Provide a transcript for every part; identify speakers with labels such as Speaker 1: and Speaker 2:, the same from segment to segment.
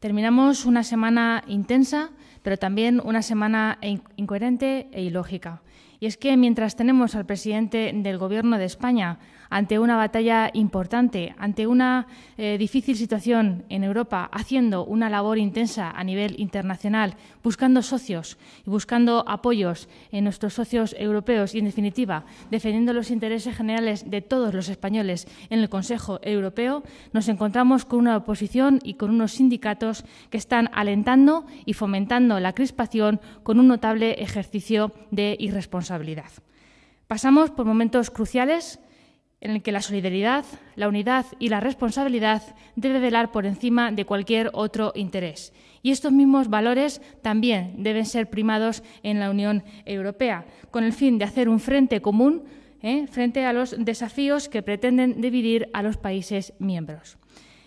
Speaker 1: Terminamos una semana intensa, pero también una semana incoherente e ilógica. Y es que mientras tenemos al presidente del Gobierno de España ante una batalla importante, ante una eh, difícil situación en Europa, haciendo una labor intensa a nivel internacional, buscando socios y buscando apoyos en nuestros socios europeos y, en definitiva, defendiendo los intereses generales de todos los españoles en el Consejo Europeo, nos encontramos con una oposición y con unos sindicatos que están alentando y fomentando la crispación con un notable ejercicio de irresponsabilidad responsabilidad. Pasamos por momentos cruciales en el que la solidaridad, la unidad y la responsabilidad deben velar por encima de cualquier otro interés. Y estos mismos valores también deben ser primados en la Unión Europea, con el fin de hacer un frente común ¿eh? frente a los desafíos que pretenden dividir a los países miembros.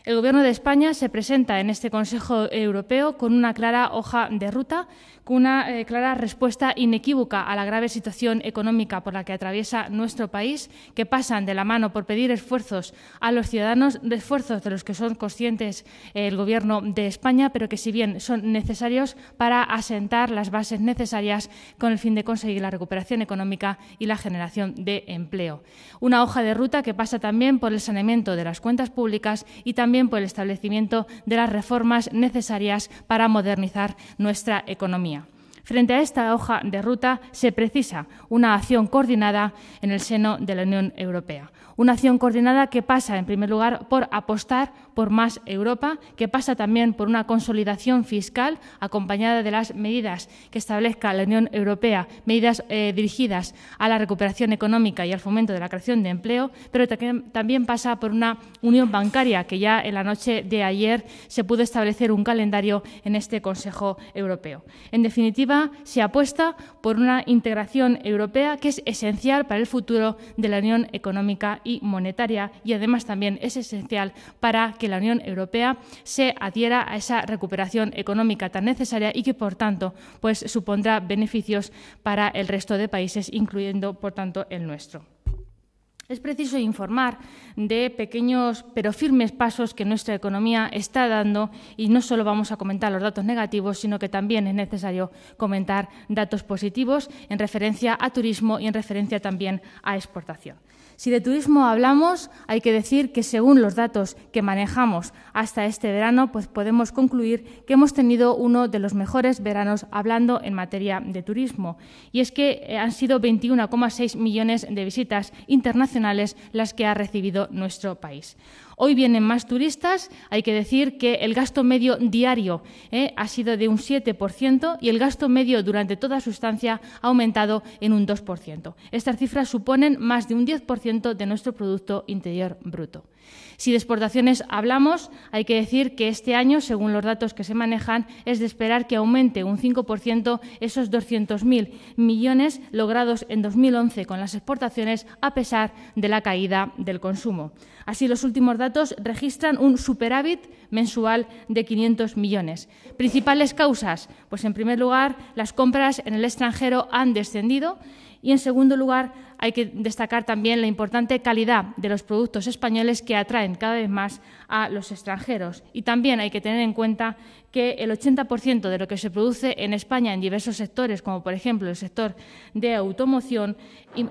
Speaker 1: El Gobierno de España se presenta en este Consejo Europeo con una clara hoja de ruta, con una eh, clara respuesta inequívoca a la grave situación económica por la que atraviesa nuestro país, que pasan de la mano por pedir esfuerzos a los ciudadanos, esfuerzos de los que son conscientes eh, el Gobierno de España, pero que si bien son necesarios para asentar las bases necesarias con el fin de conseguir la recuperación económica y la generación de empleo. Una hoja de ruta que pasa también por el saneamiento de las cuentas públicas y también también por el establecimiento de las reformas necesarias para modernizar nuestra economía. Frente a esta hoja de ruta se precisa una acción coordinada en el seno de la Unión Europea. Una acción coordinada que pasa, en primer lugar, por apostar por más Europa, que pasa también por una consolidación fiscal acompañada de las medidas que establezca la Unión Europea, medidas eh, dirigidas a la recuperación económica y al fomento de la creación de empleo, pero también pasa por una unión bancaria que ya en la noche de ayer se pudo establecer un calendario en este Consejo Europeo. En definitiva, se apuesta por una integración europea que es esencial para el futuro de la Unión Económica y monetaria y además también es esencial para que la Unión Europea se adhiera a esa recuperación económica tan necesaria y que por tanto pues, supondrá beneficios para el resto de países incluyendo por tanto el nuestro. Es preciso informar de pequeños pero firmes pasos que nuestra economía está dando y no solo vamos a comentar los datos negativos, sino que también es necesario comentar datos positivos en referencia a turismo y en referencia también a exportación. Si de turismo hablamos, hay que decir que según los datos que manejamos hasta este verano, pues podemos concluir que hemos tenido uno de los mejores veranos hablando en materia de turismo. Y es que eh, han sido 21,6 millones de visitas internacionales las que ha recibido nuestro país. Hoy vienen más turistas, hay que decir que el gasto medio diario eh, ha sido de un 7% y el gasto medio durante toda su estancia ha aumentado en un 2%. Estas cifras suponen más de un 10% de nuestro Producto Interior Bruto. Si de exportaciones hablamos, hay que decir que este año, según los datos que se manejan, es de esperar que aumente un 5% esos 200.000 millones logrados en 2011 con las exportaciones a pesar de la caída del consumo. Así, los últimos datos registran un superávit mensual de 500 millones. Principales causas, pues en primer lugar, las compras en el extranjero han descendido y en segundo lugar, hay que destacar también la importante calidad de los productos españoles que atraen cada vez más a los extranjeros. Y también hay que tener en cuenta que el 80% de lo que se produce en España en diversos sectores, como por ejemplo el sector de automoción,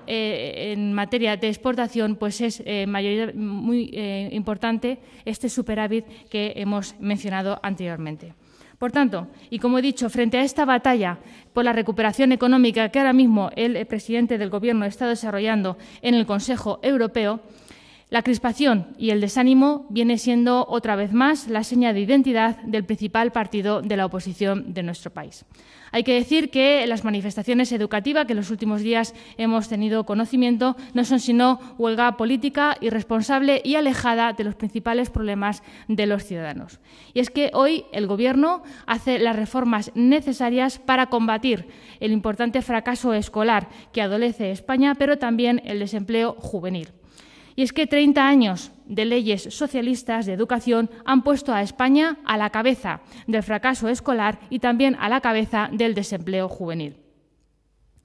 Speaker 1: eh, en materia de exportación, pues es eh, muy eh, importante este superávit que hemos mencionado anteriormente. Por tanto, y como he dicho, frente a esta batalla por la recuperación económica que ahora mismo el presidente del Gobierno está desarrollando en el Consejo Europeo, la crispación y el desánimo viene siendo otra vez más la seña de identidad del principal partido de la oposición de nuestro país. Hay que decir que las manifestaciones educativas que en los últimos días hemos tenido conocimiento no son sino huelga política irresponsable y alejada de los principales problemas de los ciudadanos. Y es que hoy el Gobierno hace las reformas necesarias para combatir el importante fracaso escolar que adolece España, pero también el desempleo juvenil. Y es que 30 años de leyes socialistas de educación han puesto a España a la cabeza del fracaso escolar y también a la cabeza del desempleo juvenil.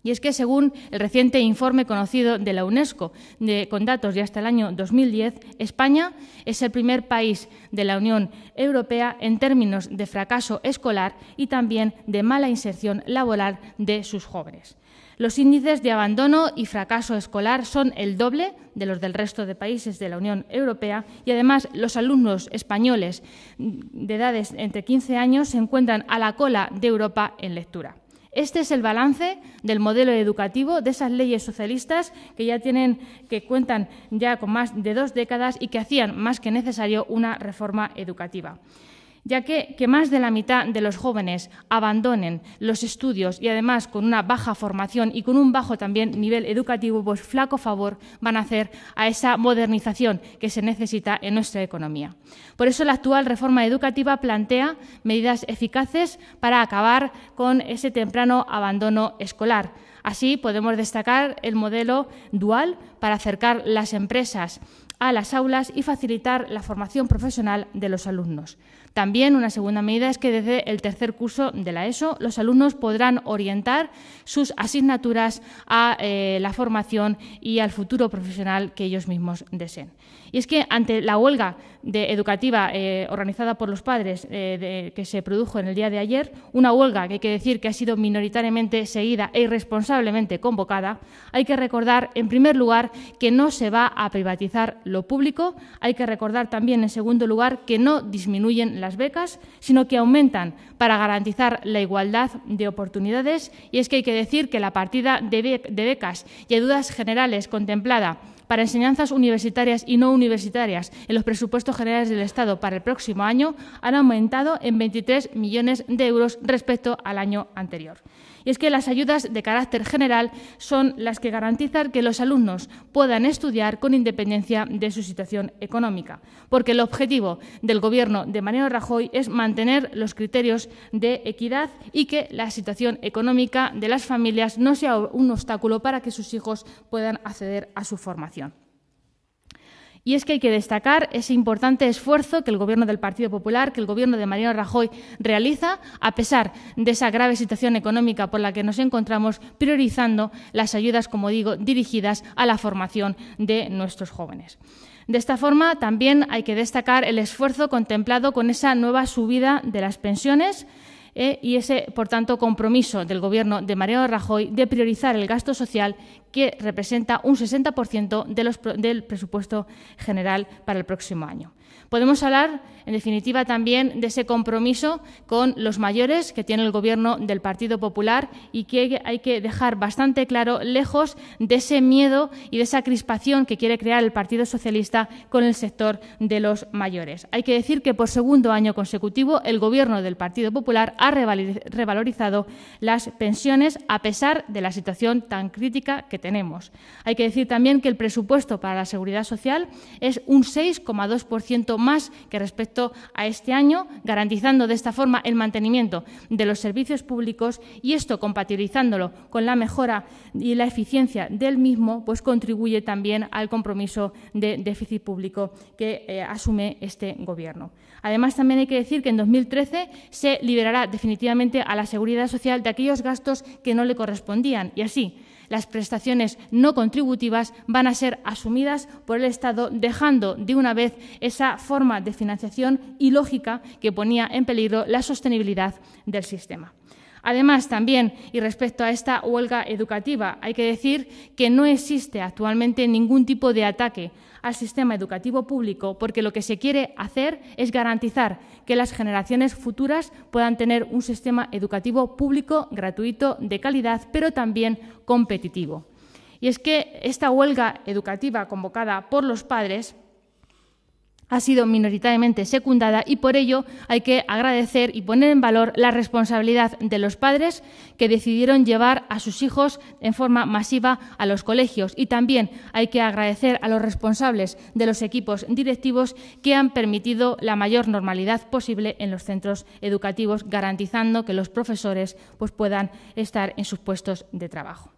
Speaker 1: Y es que, según el reciente informe conocido de la UNESCO, con datos de hasta el año 2010, España es el primer país de la Unión Europea en términos de fracaso escolar y también de mala inserción laboral de sus jóvenes. Los índices de abandono y fracaso escolar son el doble de los del resto de países de la Unión Europea y además los alumnos españoles de edades entre 15 años se encuentran a la cola de Europa en lectura. Este es el balance del modelo educativo de esas leyes socialistas que ya que cuentan ya con más de dos décadas y que hacían más que necesario una reforma educativa ya que, más de la mitad de los jóvenes abandonen los estudios y además con una baja formación y con un bajo también nivel educativo, pues flaco favor van a hacer a esa modernización que se necesita en nuestra economía. Por eso la actual reforma educativa plantea medidas eficaces para acabar con ese temprano abandono escolar. Así podemos destacar el modelo dual para acercar las empresas a las aulas y facilitar la formación profesional de los alumnos. También una segunda medida es que desde el tercer curso de la ESO los alumnos podrán orientar sus asignaturas a eh, la formación y al futuro profesional que ellos mismos deseen. Y es que ante la huelga educativa eh, organizada por los padres eh, que se produjo en el día de ayer, una huelga que hay que decir que ha sido minoritariamente seguida e irresponsablemente convocada, hay que recordar en primer lugar que no se va a privatizar lo público. Hay que recordar también, en segundo lugar, que no disminuyen las becas, sino que aumentan para garantizar la igualdad de oportunidades. Y es que hay que decir que la partida de, becas y ayudas generales contemplada para enseñanzas universitarias y no universitarias en los presupuestos generales del Estado para el próximo año han aumentado en 23 millones de euros respecto al año anterior. Y es que las ayudas de carácter general son las que garantizan que los alumnos puedan estudiar con independencia de su situación económica, porque el objetivo del Gobierno de Mariano Rajoy es mantener los criterios de equidad y que la situación económica de las familias no sea un obstáculo para que sus hijos puedan acceder a su formación. Y es que hay que destacar ese importante esfuerzo que el Gobierno del Partido Popular, que el Gobierno de Mariano Rajoy realiza, a pesar de esa grave situación económica por la que nos encontramos, priorizando las ayudas, como digo, dirigidas a la formación de nuestros jóvenes. De esta forma, también hay que destacar el esfuerzo contemplado con esa nueva subida de las pensiones ¿eh? y ese, por tanto, compromiso del Gobierno de Mariano Rajoy de priorizar el gasto social que representa un 60% del presupuesto general para el próximo año. Podemos hablar, en definitiva, también de ese compromiso con los mayores que tiene el Gobierno del Partido Popular y que hay que dejar bastante claro, lejos de ese miedo y de esa crispación que quiere crear el Partido Socialista con el sector de los mayores. Hay que decir que por segundo año consecutivo el Gobierno del Partido Popular ha revalorizado las pensiones a pesar de la situación tan crítica que tenemos. Hay que decir también que el presupuesto para la seguridad social es un 6,2% más que respecto a este año, garantizando de esta forma el mantenimiento de los servicios públicos y esto compatibilizándolo con la mejora y la eficiencia del mismo, pues contribuye también al compromiso de déficit público que eh, asume este Gobierno. Además, también hay que decir que en 2013 se liberará definitivamente a la seguridad social de aquellos gastos que no le correspondían y así las prestaciones no contributivas van a ser asumidas por el Estado, dejando de una vez esa forma de financiación ilógica que ponía en peligro la sostenibilidad del sistema. Además, también, y respecto a esta huelga educativa, hay que decir que no existe actualmente ningún tipo de ataque al sistema educativo público porque lo que se quiere hacer es garantizar que las generaciones futuras puedan tener un sistema educativo público gratuito, de calidad, pero también competitivo. Y es que esta huelga educativa convocada por los padres ha sido minoritariamente secundada y por ello hay que agradecer y poner en valor la responsabilidad de los padres que decidieron llevar a sus hijos en forma masiva a los colegios y también hay que agradecer a los responsables de los equipos directivos que han permitido la mayor normalidad posible en los centros educativos garantizando que los profesores pues, puedan estar en sus puestos de trabajo.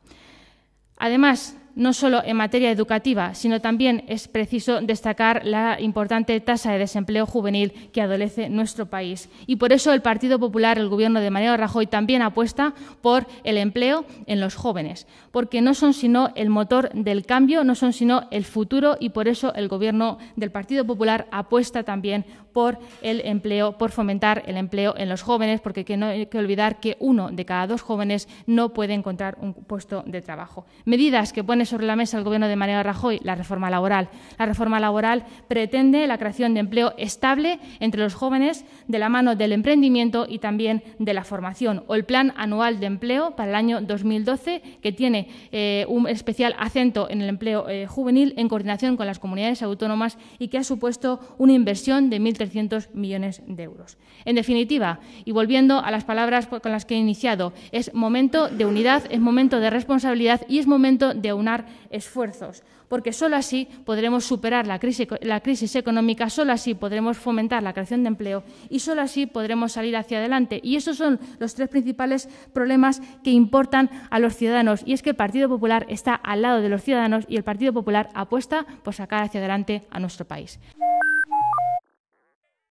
Speaker 1: Además, no solo en materia educativa, sino también es preciso destacar la importante tasa de desempleo juvenil que adolece nuestro país. Y por eso el Partido Popular, el Gobierno de Mariano Rajoy, también apuesta por el empleo en los jóvenes, porque no son sino el motor del cambio, no son sino el futuro y por eso el Gobierno del Partido Popular apuesta también por el empleo, por fomentar el empleo en los jóvenes, porque no hay que olvidar que uno de cada dos jóvenes no puede encontrar un puesto de trabajo. Medidas que pueden sobre la mesa el gobierno de Mariano Rajoy? La reforma laboral. La reforma laboral pretende la creación de empleo estable entre los jóvenes de la mano del emprendimiento y también de la formación. O el Plan Anual de Empleo para el año 2012, que tiene eh, un especial acento en el empleo eh, juvenil en coordinación con las comunidades autónomas y que ha supuesto una inversión de 1.300 millones de euros. En definitiva, y volviendo a las palabras con las que he iniciado, es momento de unidad, es momento de responsabilidad y es momento de unidad esfuerzos, porque solo así podremos superar la crisis, la crisis económica, solo así podremos fomentar la creación de empleo y solo así podremos salir hacia adelante. Y esos son los tres principales problemas que importan a los ciudadanos. Y es que el Partido Popular está al lado de los ciudadanos y el Partido Popular apuesta por sacar hacia adelante a nuestro país.